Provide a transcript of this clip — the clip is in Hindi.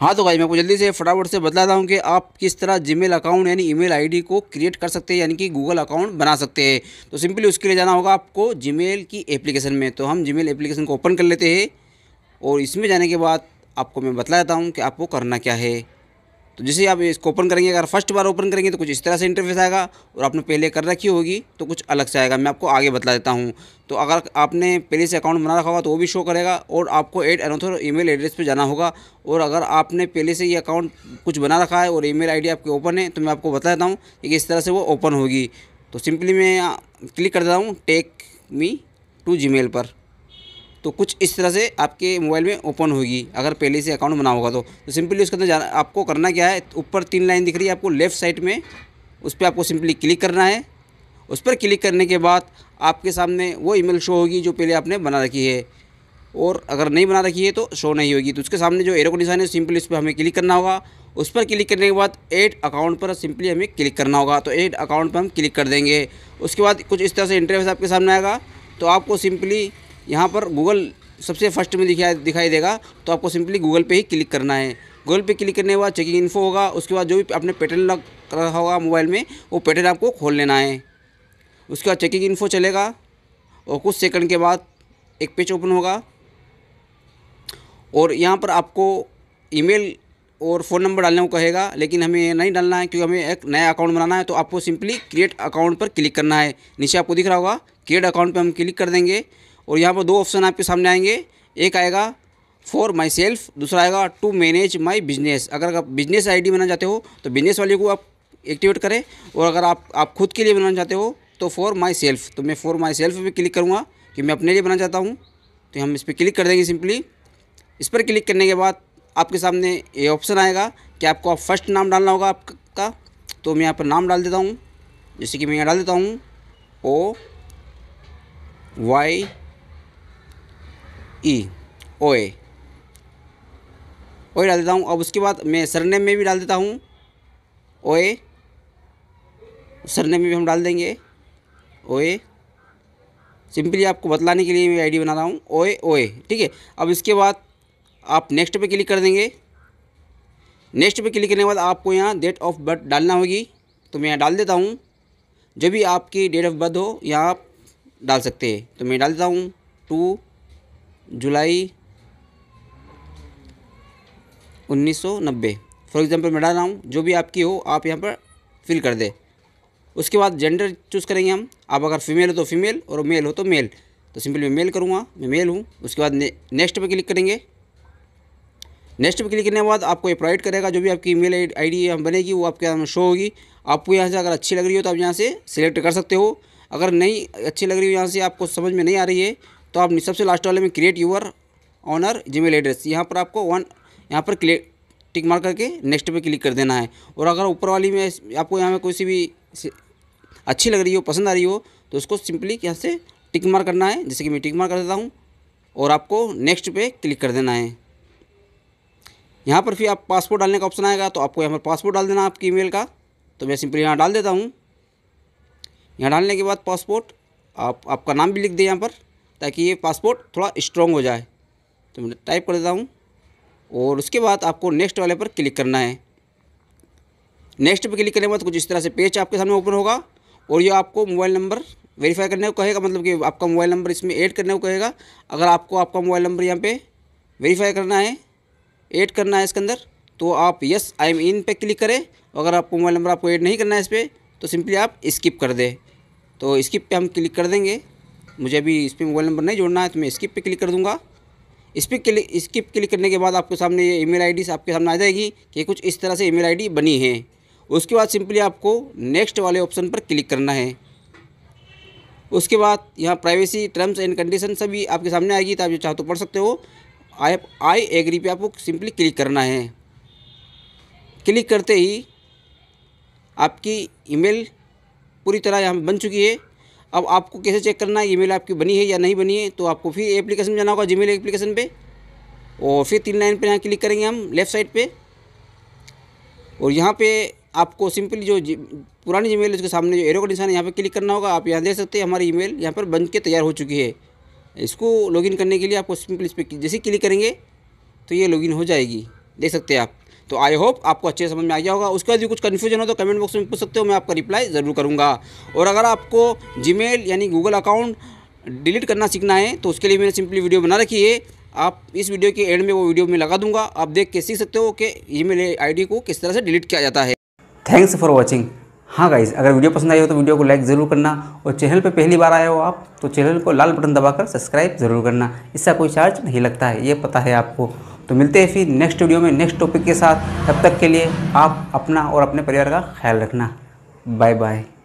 हाँ तो भाई मैं आपको जल्दी से फटाफट से बताता हूँ कि आप किस तरह जीमेल अकाउंट यानी ईमेल आईडी को क्रिएट कर सकते हैं यानी कि गूगल अकाउंट बना सकते हैं तो सिंपली उसके लिए जाना होगा आपको जीमेल की एप्लीकेशन में तो हम जीमेल एप्लीकेशन को ओपन कर लेते हैं और इसमें जाने के बाद आपको मैं बतला देता हूँ कि आपको करना क्या है तो जैसे आप इसको ओपन करेंगे अगर फर्स्ट बार ओपन करेंगे तो कुछ इस तरह से इंटरफेस आएगा और आपने पहले कर रखी होगी तो कुछ अलग से आएगा मैं आपको आगे बता देता हूँ तो अगर आपने पहले से अकाउंट बना रखा होगा तो वो भी शो करेगा और आपको एड अनोथर ईमेल एड्रेस पे जाना होगा और अगर आपने पहले से ये अकाउंट कुछ बना रखा है और आई डी आपके ओपन है तो मैं आपको बता देता हूँ कि इस तरह से वो ओपन होगी तो सिंपली मैं क्लिक कर देता हूँ टेक मी टू जी पर तो कुछ इस तरह से आपके मोबाइल में ओपन होगी अगर पहले से अकाउंट बना होगा तो, तो सिंपली उसके अंदर जाना आपको करना क्या है ऊपर तीन लाइन दिख रही है आपको लेफ़्ट साइड में उस पर आपको सिंपली क्लिक करना है उस पर क्लिक करने के बाद आपके सामने वो ईमेल शो होगी जो पहले आपने बना रखी है और अगर नहीं बना रखी है तो शो नहीं होगी तो उसके सामने जो एरो को निशान है सिंपली उस पर हमें क्लिक करना होगा उस पर क्लिक करने के बाद एड अकाउंट पर सिंपली हमें क्लिक करना होगा तो एड अकाउंट पर हम क्लिक कर देंगे उसके बाद कुछ इस तरह से इंटरफेस आपके सामने आएगा तो आपको सिंपली यहाँ पर गूगल सबसे फर्स्ट में दिखाई दिखाई देगा तो आपको सिंपली गूगल पे ही क्लिक करना है गूगल पे क्लिक करने के बाद चेकिंग इन्फो होगा उसके बाद जो भी आपने पैटर्न लग रखा होगा मोबाइल में वो पैटर्न आपको खोल लेना है उसके बाद चेकिंग इन्फो चलेगा और कुछ सेकंड के बाद एक पेज ओपन होगा और यहाँ पर आपको ईमेल और फ़ोन नंबर डालने को कहेगा लेकिन हमें नहीं डालना है क्योंकि हमें एक नया अकाउंट बनाना है तो आपको सिंपली क्रिएट अकाउंट पर क्लिक करना है नीचे आपको दिख रहा होगा क्रिएट अकाउंट पर हम क्लिक कर देंगे और यहाँ पर दो ऑप्शन आपके सामने आएंगे एक आएगा फॉर माई सेल्फ दूसरा आएगा टू मैनेज माई बिजनेस अगर आप बिजनेस आईडी बनाना चाहते हो तो बिजनेस वाले को आप एक्टिवेट करें और अगर आप आप खुद के लिए बनाना चाहते हो तो फॉर माई सेल्फ तो मैं फॉर माई सेल्फ पर क्लिक करूँगा कि मैं अपने लिए बनाना चाहता हूँ तो हम इस पर क्लिक कर देंगे सिंपली इस पर क्लिक करने के बाद आपके सामने ये ऑप्शन आएगा कि आपको आप फर्स्ट नाम डालना होगा आपका तो मैं यहाँ पर नाम डाल देता हूँ जैसे कि मैं यहाँ डाल देता हूँ ओ वाई ई ओए ओए डाल देता हूँ अब उसके बाद मैं सरनेम में भी डाल देता हूँ ओए सरनेम में भी हम डाल देंगे ओए सिंपली आपको बतलाने के लिए मैं आईडी बना रहा हूँ ओए ओए ठीक है अब इसके बाद आप नेक्स्ट पे क्लिक कर देंगे नेक्स्ट पे क्लिक करने के बाद आपको यहाँ डेट ऑफ बर्थ डालना होगी तो मैं यहाँ डाल देता हूँ जब भी आपकी डेट ऑफ बर्थ हो यहाँ आप डाल सकते हैं तो मैं डाल देता हूँ टू जुलाई 1990 फॉर एग्ज़ाम्पल मैं डाल रहा हूँ जो भी आपकी हो आप यहाँ पर फिल कर दें उसके बाद जेंडर चूज़ करेंगे हम आप अगर फीमेल हो तो फीमेल और मेल हो तो मेल तो सिंपल मैं मेल करूँगा मैं मेल हूँ उसके बाद ने, नेक्स्ट पर क्लिक करेंगे नेक्स्ट पर क्लिक करने के बाद आपको ये प्रोवाइड करेगा जो भी आपकी ईमेल आईडी डी बनेगी वो आपके यहाँ शो होगी आपको यहाँ से अगर अच्छी लग रही हो तो आप यहाँ से सिलेक्ट कर सकते हो अगर नहीं अच्छी लग रही हो यहाँ से आपको समझ में नहीं आ रही है तो आप सबसे लास्ट वाले में create your own mail address यहाँ पर आपको वन यहाँ पर क्लिक टिक मार करके नेक्स्ट पे क्लिक कर देना है और अगर ऊपर वाली में आपको यहाँ में कोई सी भी अच्छी लग रही हो पसंद आ रही हो तो उसको सिंपली यहाँ से टिक मार करना है जैसे कि मैं टिक मार कर देता हूँ और आपको नेक्स्ट पे क्लिक कर देना है यहाँ पर फिर आप पासपोर्ट डालने का ऑप्शन आएगा तो आपको यहाँ पर पासपोर्ट डाल देना आपकी ई का तो मैं सिंपली यहाँ डाल देता हूँ यहाँ डालने के बाद पासपोर्ट आप आपका नाम भी लिख दें यहाँ पर ताकि ये पासपोर्ट थोड़ा स्ट्रॉन्ग हो जाए तो मैं टाइप कर देता हूँ और उसके बाद आपको नेक्स्ट वाले पर क्लिक करना है नेक्स्ट पर क्लिक करने के बाद कुछ इस तरह से पेज आपके सामने ओपन होगा और ये आपको मोबाइल नंबर वेरीफाई करने को कहेगा मतलब कि आपका मोबाइल नंबर इसमें ऐड करने को कहेगा अगर आपको आपका मोबाइल नंबर यहाँ पे वेरीफाई करना है ऐड करना है इसके अंदर तो आप यस आई एम इन पे क्लिक करें अगर आपको मोबाइल नंबर आपको ऐड नहीं करना है इस पर तो सिंपली आप स्किप कर दें तो स्किप पे हम क्लिक कर देंगे मुझे अभी इस पर मोबाइल नंबर नहीं जोड़ना है तो मैं स्किप पे क्लिक कर दूंगा इस पर क्लिक स्किप क्लिक करने के बाद आपके सामने ये ईमेल आईडी आपके सामने आ जाएगी कि कुछ इस तरह से ईमेल आईडी बनी है उसके बाद सिंपली आपको नेक्स्ट वाले ऑप्शन पर क्लिक करना है उसके बाद यहाँ प्राइवेसी टर्म्स एंड कंडीशन सभी आपके सामने आएगी तो आप जो चाहो तो पढ़ सकते हो आई आई एग्री पे आपको सिंपली क्लिक करना है क्लिक करते ही आपकी ईमेल पूरी तरह यहाँ बन चुकी है अब आपको कैसे चेक करना है ईमेल आपकी बनी है या नहीं बनी है तो आपको फिर एप्लीकेशन जाना होगा जीमेल एप्लीकेशन पे और फिर तीन लाइन पे यहाँ क्लिक करेंगे हम लेफ़्ट साइड पे और यहाँ पे आपको सिंपली जो पुरानी जी मेल उसके सामने जो एरो का निशान है यहाँ पर क्लिक करना होगा आप यहाँ देख सकते हैं हमारी ईमेल यहाँ पर बन के तैयार हो चुकी है इसको लॉगिन करने के लिए आपको सिंपली इस पर जैसे क्लिक करेंगे तो ये लॉगिन हो जाएगी देख सकते हैं आप तो आई होप आपको अच्छे समझ में आ गया होगा उसका भी कुछ कन्फ्यूजन हो तो कमेंट बॉक्स में पूछ सकते हो मैं आपका रिप्लाई ज़रूर करूँगा और अगर आपको जी यानी गूगल अकाउंट डिलीट करना सीखना है तो उसके लिए मैंने सिंपली वीडियो बना रखी है आप इस वीडियो के एंड में वो वीडियो में लगा दूंगा आप देख के सीख सकते हो कि ईमेल आईडी को किस तरह से डिलीट किया जाता है थैंक्स फॉर वॉचिंग हाँ गाइज अगर वीडियो पसंद आई हो तो वीडियो को लाइक ज़रूर करना और चैनल पर पहली बार आए हो आप तो चैनल को लाल बटन दबाकर सब्सक्राइब ज़रूर करना इसका कोई चार्ज नहीं लगता है ये पता है आपको तो मिलते हैं फिर नेक्स्ट वीडियो में नेक्स्ट टॉपिक के साथ तब तक के लिए आप अपना और अपने परिवार का ख्याल रखना बाय बाय